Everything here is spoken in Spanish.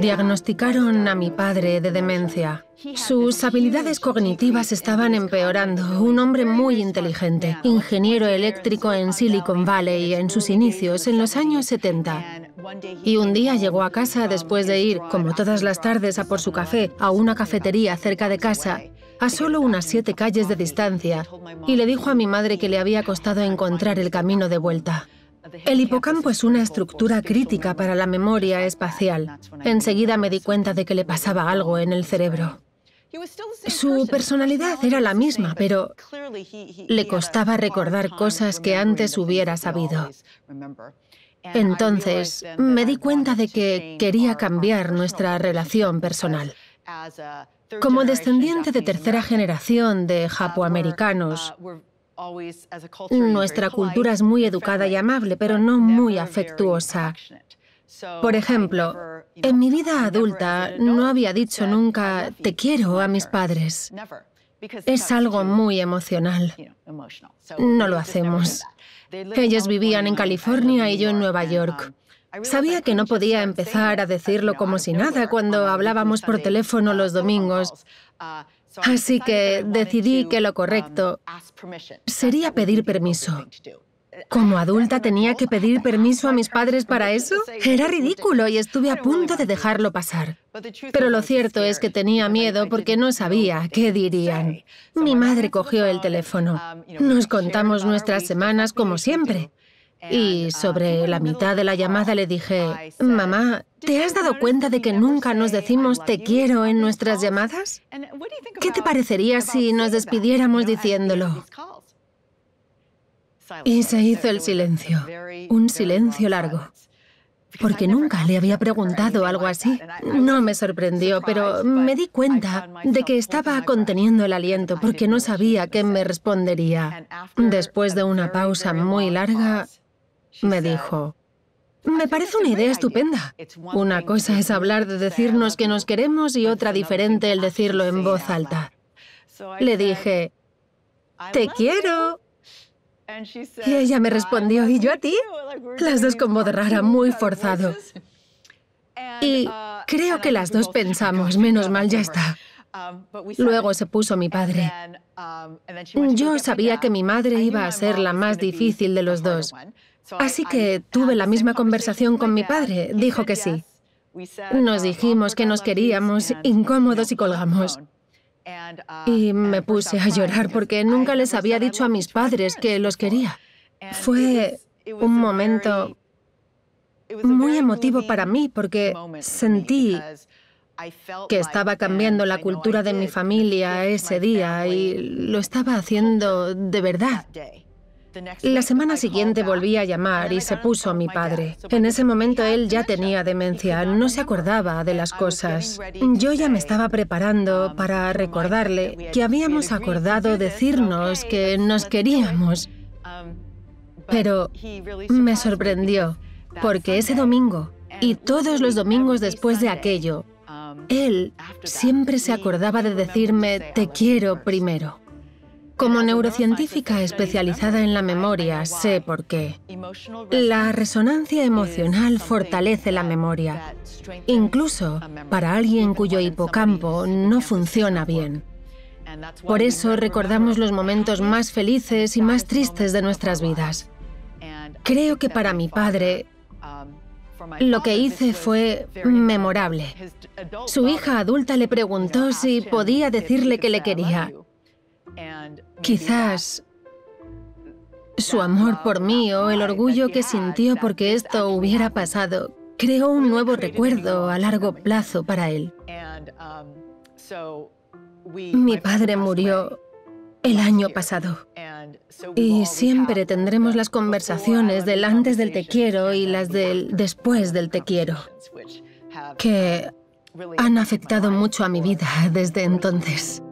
Diagnosticaron a mi padre de demencia. Sus habilidades cognitivas estaban empeorando. Un hombre muy inteligente, ingeniero eléctrico en Silicon Valley en sus inicios, en los años 70. Y un día llegó a casa después de ir, como todas las tardes, a por su café a una cafetería cerca de casa a solo unas siete calles de distancia, y le dijo a mi madre que le había costado encontrar el camino de vuelta. El hipocampo es una estructura crítica para la memoria espacial. Enseguida me di cuenta de que le pasaba algo en el cerebro. Su personalidad era la misma, pero le costaba recordar cosas que antes hubiera sabido. Entonces me di cuenta de que quería cambiar nuestra relación personal. Como descendiente de tercera generación de japoamericanos, nuestra cultura es muy educada y amable, pero no muy afectuosa. Por ejemplo, en mi vida adulta no había dicho nunca te quiero a mis padres. Es algo muy emocional. No lo hacemos. Ellos vivían en California y yo en Nueva York. Um, Sabía que no podía empezar a decirlo como si nada cuando hablábamos por teléfono los domingos, uh, Así que decidí que lo um, correcto sería pedir permiso. ¿Como adulta tenía que pedir permiso a mis padres para eso? Era ridículo y estuve a punto de dejarlo pasar. Pero lo cierto es que tenía miedo porque no sabía qué dirían. Mi madre cogió el teléfono. Um, Nos contamos nuestras semanas como siempre. Y sobre la mitad de la llamada le dije, mamá, ¿te has dado cuenta de que nunca nos decimos te quiero en nuestras llamadas? ¿Qué te parecería si nos despidiéramos diciéndolo? Y se hizo el silencio, un silencio largo, porque nunca le había preguntado algo así. No me sorprendió, pero me di cuenta de que estaba conteniendo el aliento porque no sabía qué me respondería. Después de una pausa muy larga, me dijo, me parece una idea estupenda. Una cosa es hablar de decirnos que nos queremos y otra diferente el decirlo en voz alta. Le dije, te quiero. Y ella me respondió, ¿y yo a ti? Las dos con voz rara, muy forzado. Y creo que las dos pensamos, menos mal, ya está. Luego se puso mi padre. Yo sabía que mi madre iba a ser la más difícil de los dos. Así que tuve la misma conversación con mi padre. Dijo que sí. Nos dijimos que nos queríamos, incómodos y colgamos. Uh, y me puse a llorar porque nunca les había dicho a mis padres que los quería. Fue un momento muy emotivo para mí porque sentí que estaba cambiando la cultura de mi familia ese día y lo estaba haciendo de verdad. La semana siguiente volví a llamar y se puso a mi padre. En ese momento él ya tenía demencia, no se acordaba de las cosas. Yo ya me estaba preparando um, para recordarle que habíamos acordado decirnos que nos queríamos. Um, Pero me sorprendió, porque ese domingo y todos los domingos después de aquello, um, él siempre se acordaba de decirme te quiero primero. Como neurocientífica especializada en la memoria, sé por qué. La resonancia emocional fortalece la memoria, incluso para alguien cuyo hipocampo no funciona bien. Por eso recordamos los momentos más felices y más tristes de nuestras vidas. Creo que para mi padre lo que hice fue memorable. Su hija adulta le preguntó si podía decirle que le quería Quizás su amor por mí o el orgullo que sintió porque esto hubiera pasado creó un nuevo recuerdo a largo plazo para él. Mi padre murió el año pasado y siempre tendremos las conversaciones del antes del te quiero y las del después del te quiero, que han afectado mucho a mi vida desde entonces.